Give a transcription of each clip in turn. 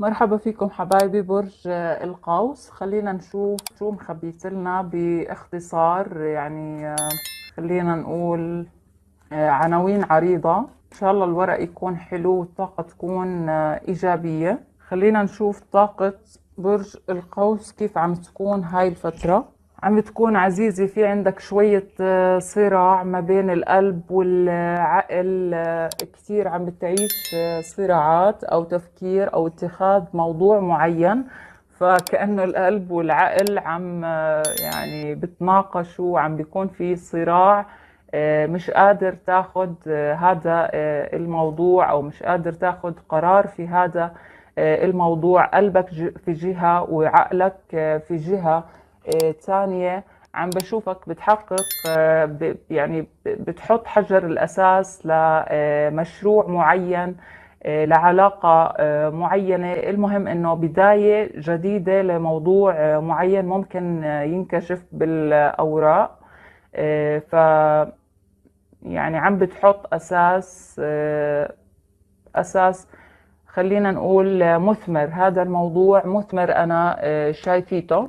مرحبا فيكم حبايبي برج القوس خلينا نشوف شو مخبيت لنا باختصار يعني خلينا نقول آه، عناوين عريضة إن شاء الله الورق يكون حلو والطاقة تكون آه، إيجابية خلينا نشوف طاقة برج القوس كيف عم تكون هاي الفترة عم تكون عزيزة في عندك شوية آه، صراع ما بين القلب والعقل آه، كثير عم بتعيش آه، صراعات أو تفكير أو اتخاذ موضوع معين فكأنه القلب والعقل عم يعني بتناقشوا وعم بيكون في صراع مش قادر تاخد هذا الموضوع أو مش قادر تاخد قرار في هذا الموضوع قلبك في جهة وعقلك في جهة ثانيه عم بشوفك بتحقق آه، يعني بتحط حجر الاساس لمشروع آه، معين آه، لعلاقة معينة المهم أنه بداية جديدة لموضوع معين ممكن ينكشف بالأوراق ف يعني عم بتحط أساس أساس خلينا نقول مثمر هذا الموضوع مثمر أنا شايفيته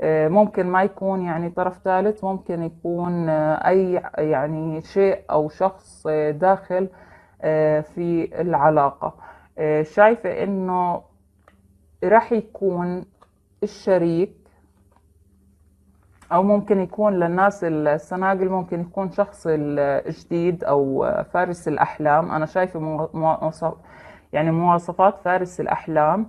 آه، ممكن ما يكون يعني طرف ثالث ممكن يكون آه، أي يعني شيء أو شخص آه، داخل في العلاقة شايفة إنه راح يكون الشريك أو ممكن يكون للناس السناجل ممكن يكون شخص الجديد أو فارس الأحلام أنا شايفة يعني مواصفات فارس الأحلام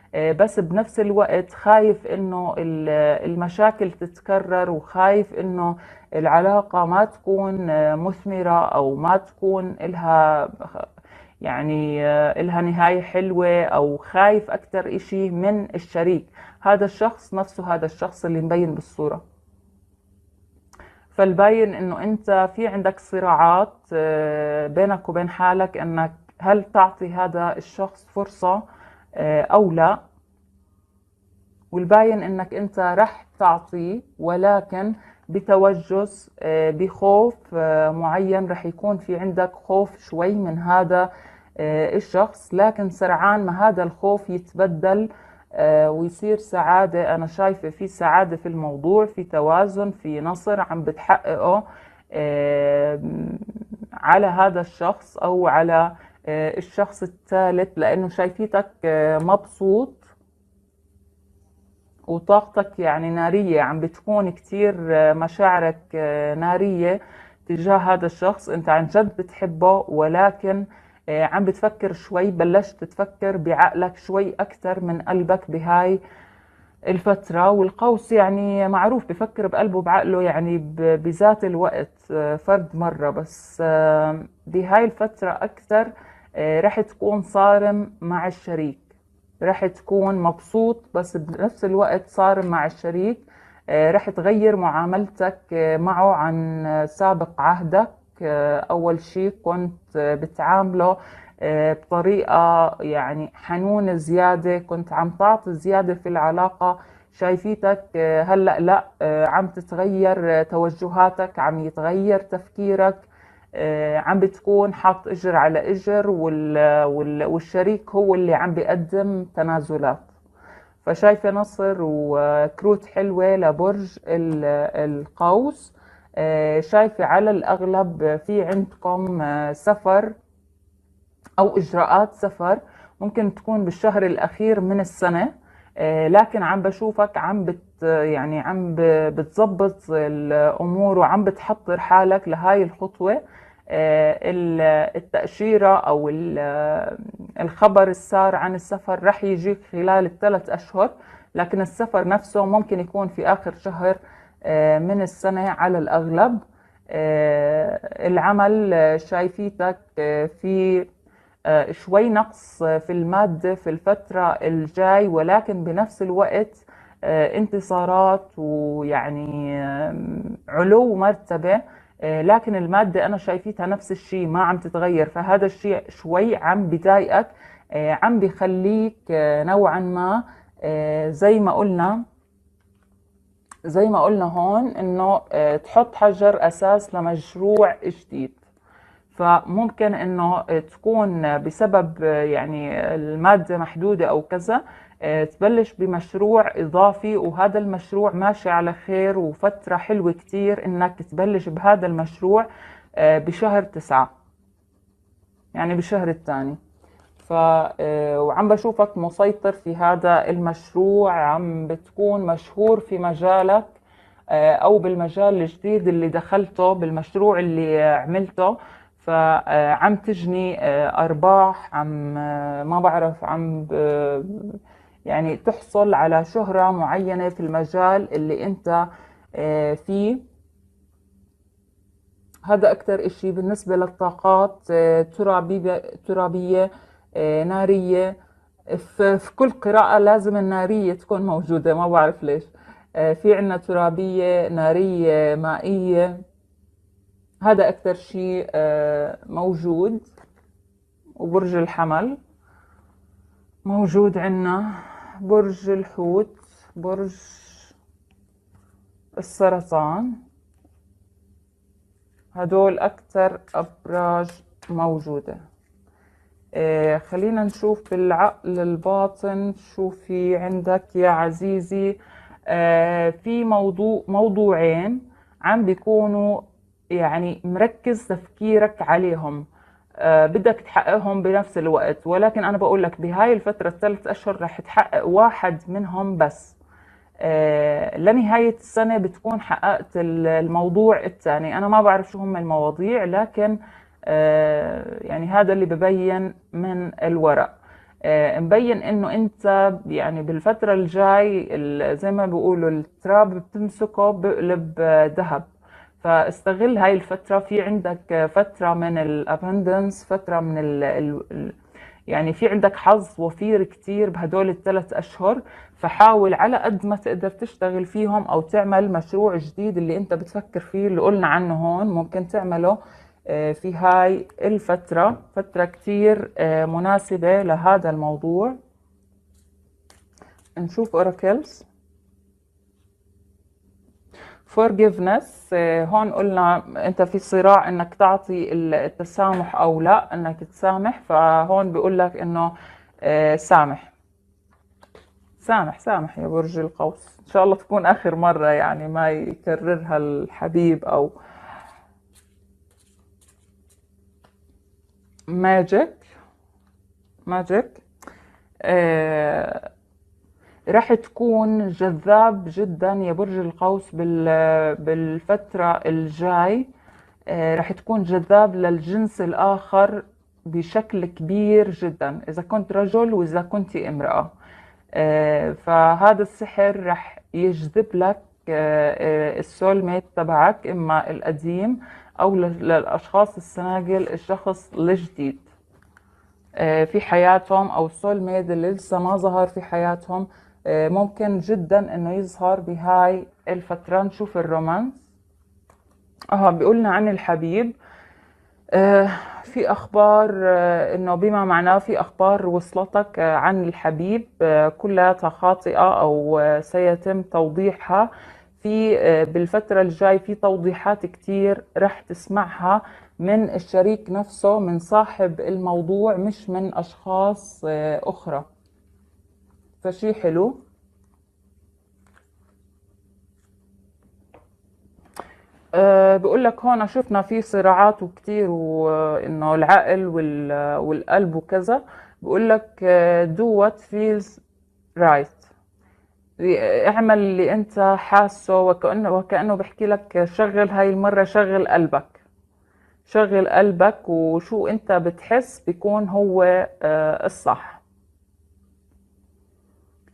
آه، بس بنفس الوقت خايف انه المشاكل تتكرر وخايف انه العلاقه ما تكون آه، مثمره او ما تكون لها يعني آه، لها نهاية حلوة أو خايف أكثر شيء من الشريك هذا الشخص نفسه هذا الشخص اللي مبين بالصورة فالباين إنه أنت في عندك صراعات بينك وبين حالك إنك هل تعطي هذا الشخص فرصة آه، أو لا والباين انك انت رح تعطيه ولكن بتوجس آه، بخوف آه، معين رح يكون في عندك خوف شوي من هذا الشخص لكن سرعان ما هذا الخوف يتبدل ويصير سعادة أنا شايفة في سعادة في الموضوع في توازن في نصر عم بتحققه على هذا الشخص أو على آه، الشخص الثالث لانه شايفيتك آه، مبسوط وطاقتك يعني نارية عم بتكون كثير آه، مشاعرك نارية تجاه هذا الشخص انت عن جد بتحبه ولكن عم بتفكر شوي بلشت تفكر بعقلك شوي أكثر من قلبك بهاي الفترة والقوس يعني معروف بفكر بقلبه بعقله يعني بذات الوقت فرد مرة بس بهاي الفترة أكثر آه، رح تكون صارم مع الشريك رح تكون مبسوط بس بنفس الوقت صارم مع الشريك آه، رح تغير معاملتك آه، معه عن سابق عهدك أول شيء كنت بتعامله بطريقة يعني حنونة زيادة كنت عم تعطي زيادة في العلاقة شايفيتك هلأ لا عم تتغير توجهاتك عم يتغير تفكيرك آه، عم بتكون حاط اجر على اجر والشريك هو اللي عم بيقدم تنازلات فشايفه نصر وكروت حلوه لبرج القوس آه، شايفه على الاغلب في عندكم آه، سفر او اجراءات سفر ممكن تكون بالشهر الاخير من السنه لكن عم بشوفك عم بت يعني عم بتظبط الامور وعم بتحضر حالك لهاي الخطوه آه، التأشيرة أو الخبر السار عن السفر رح يجيك خلال الثلاث أشهر لكن السفر نفسه ممكن يكون في آخر شهر آه، من السنة على الأغلب آه، العمل شايفيتك في شوي نقص في المادة في الفترة الجاي ولكن بنفس الوقت آه، انتصارات ويعني علو مرتبه آه، لكن المادة أنا شايفيتها نفس الشيء ما عم تتغير فهذا الشيء شوي عم بضايقك آه، عم بخليك نوعا ما زي ما قلنا زي ما قلنا هون انه تحط حجر اساس لمشروع جديد فممكن انه تكون بسبب يعني الماده محدوده او كذا تبلش بمشروع اضافي وهذا المشروع ماشي على خير وفتره حلوه كتير انك تبلش بهذا المشروع آه، بشهر تسعة يعني بالشهر الثاني ف آه، وعم بشوفك مسيطر في هذا المشروع عم بتكون مشهور في مجالك آه، او بالمجال الجديد اللي دخلته بالمشروع اللي عملته فعم تجني آه، ارباح عم آه، ما بعرف عم آه، يعني تحصل على شهرة معينة في المجال اللي انت فيه هذا اكثر اشي بالنسبة للطاقات ترابية, ترابية نارية في كل قراءة لازم النارية تكون موجودة ما بعرف ليش في عنا ترابية نارية مائية هذا أكثر شيء آه، موجود وبرج الحمل موجود عنا برج الحوت برج السرطان هدول أكثر أبراج موجودة آه، خلينا نشوف بالعقل الباطن شو في عندك يا عزيزي آه في موضوع موضوعين عم بيكونوا يعني مركز تفكيرك عليهم آه، بدك تحققهم بنفس الوقت ولكن أنا بقول لك بهاي الفترة الثلاث أشهر رح تحقق واحد منهم بس آه، لنهاية السنة بتكون حققت الموضوع الثاني أنا ما بعرف شو هم المواضيع لكن آه، يعني هذا اللي ببين من الورق مبين انه انت يعني بالفترة الجاي زي ما بيقولوا التراب بتمسكه بقلب ذهب فاستغل هاي الفتره في عندك فتره من الابندنس فتره من ال ال يعني في عندك حظ وفير كتير بهدول الثلاث أشهر فحاول على قد ما تقدر تشتغل فيهم أو تعمل مشروع جديد اللي أنت بتفكر فيه اللي قلنا عنه هون ممكن تعمله آه، في هاي الفترة فترة كتير آه، مناسبة لهذا الموضوع نشوف أوراكلز forgiveness آه، هون قلنا انت في صراع انك تعطي التسامح او لا انك تسامح فهون بيقول لك انه آه، سامح سامح سامح يا برج القوس ان شاء الله تكون اخر مره يعني ما يكررها الحبيب او ماجيك ماجيك آه رح تكون جذاب جدا يا برج القوس بالفترة الجاي آه، رح تكون جذاب للجنس الآخر بشكل كبير جدا إذا كنت رجل وإذا كنت امرأة آه، فهذا السحر رح يجذب لك آه، السول ميت تبعك إما القديم أو للأشخاص السناجل الشخص الجديد في حياتهم أو السول ميد اللي لسه ما ظهر في حياتهم آه، ممكن جدا انه يظهر بهاي الفترة نشوف الرومانس اه بيقولنا عن الحبيب آه، في اخبار آه، انه بما معناه في اخبار وصلتك عن الحبيب كلها خاطئه او سيتم توضيحها في بالفترة الجاي في توضيحات كتير رح تسمعها من الشريك نفسه من صاحب الموضوع مش من أشخاص أخرى فشي حلو أه بقول لك هون شفنا في صراعات وكتير وانه آه، العقل آه، والقلب وكذا بقول لك دو وات فيلز رايت اعمل اللي انت حاسه وكانه وكانه بحكي لك شغل هاي المره شغل قلبك شغل قلبك وشو انت بتحس بيكون هو آه، الصح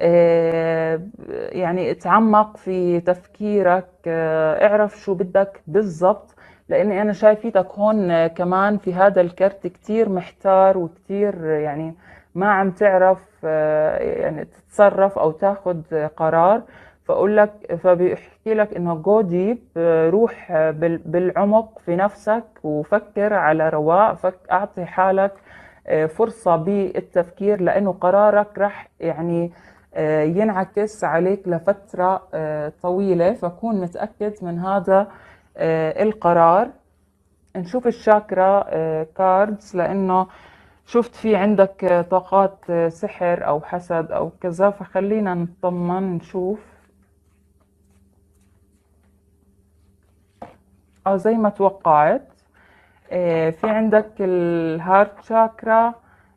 آه، يعني اتعمق في تفكيرك آه، اعرف شو بدك بالضبط لاني انا شايفيتك هون آه، كمان في هذا الكرت كتير محتار وكتير يعني ما عم تعرف يعني تتصرف او تاخذ قرار فاقول لك فبيحكي لك انه جو ديب روح بالعمق في نفسك وفكر على رواق فك اعطي حالك فرصه بالتفكير لانه قرارك راح يعني آه، ينعكس عليك لفترة آه، طويلة فكون متأكد من هذا آه، القرار نشوف الشاكرا كاردز لأنه شفت في عندك طاقات سحر أو حسد أو كذا فخلينا نطمن نشوف أو زي ما توقعت في عندك الهارت شاكرا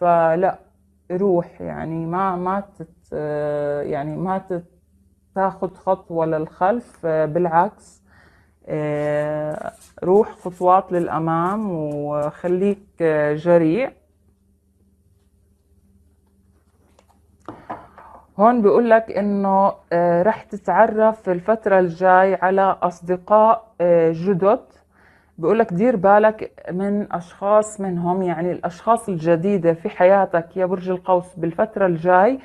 فلا روح يعني ما ما تت يعني ما تاخذ خطوة للخلف بالعكس روح خطوات للأمام وخليك جريء هون بيقول لك انه رح تتعرف في الفترة الجاي على اصدقاء جدد بقول لك دير بالك من اشخاص منهم يعني الاشخاص الجديده في حياتك يا برج القوس بالفتره الجاي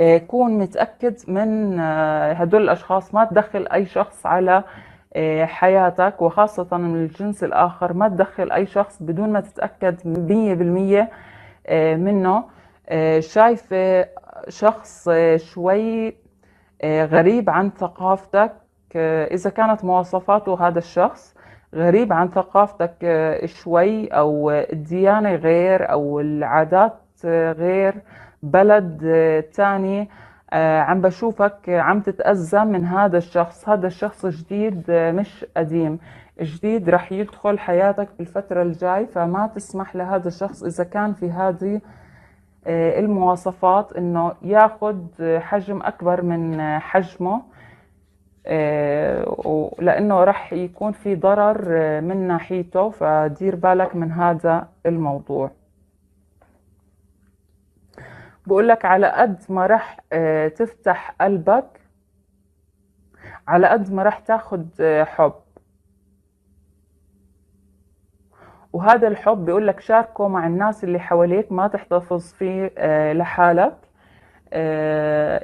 آه، كون متاكد من آه، هدول الاشخاص ما تدخل اي شخص على آه، حياتك وخاصة من الجنس الآخر ما تدخل أي شخص بدون ما تتأكد مية بالمية منه شايفة شخص شوي غريب عن ثقافتك إذا كانت مواصفاته هذا الشخص غريب عن ثقافتك آه، شوي او الديانة غير او العادات آه، غير بلد آه، تاني عم بشوفك عم تتأذى من هذا الشخص هذا الشخص جديد مش قديم جديد رح يدخل حياتك بالفترة الجاي فما تسمح لهذا الشخص إذا كان في هذه المواصفات إنه ياخد حجم أكبر من حجمه آه، لانه راح يكون في ضرر آه، من ناحيته فدير بالك من هذا الموضوع بقول لك على قد ما راح آه، تفتح قلبك على قد ما راح تاخذ حب وهذا الحب بيقول لك شاركه مع الناس اللي حواليك ما تحتفظ فيه لحالك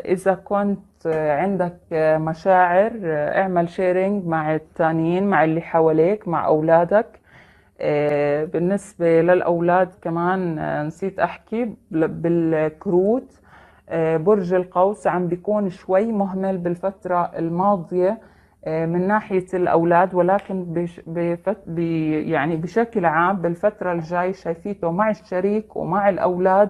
إذا كنت عندك مشاعر اعمل شيرنج مع التانيين مع اللي حواليك مع أولادك بالنسبة للأولاد كمان نسيت أحكي بالكروت برج القوس عم بيكون شوي مهمل بالفترة الماضية من ناحية الأولاد ولكن بش بفت يعني بشكل عام بالفترة الجاي شايفيته مع الشريك ومع الأولاد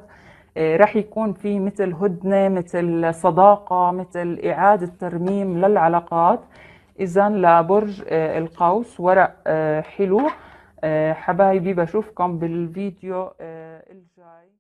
آه، رح يكون في مثل هدنة مثل صداقة مثل إعادة ترميم للعلاقات إذا لبرج آه، القوس ورق آه، حلو حبايبي بشوفكم بالفيديو الجاي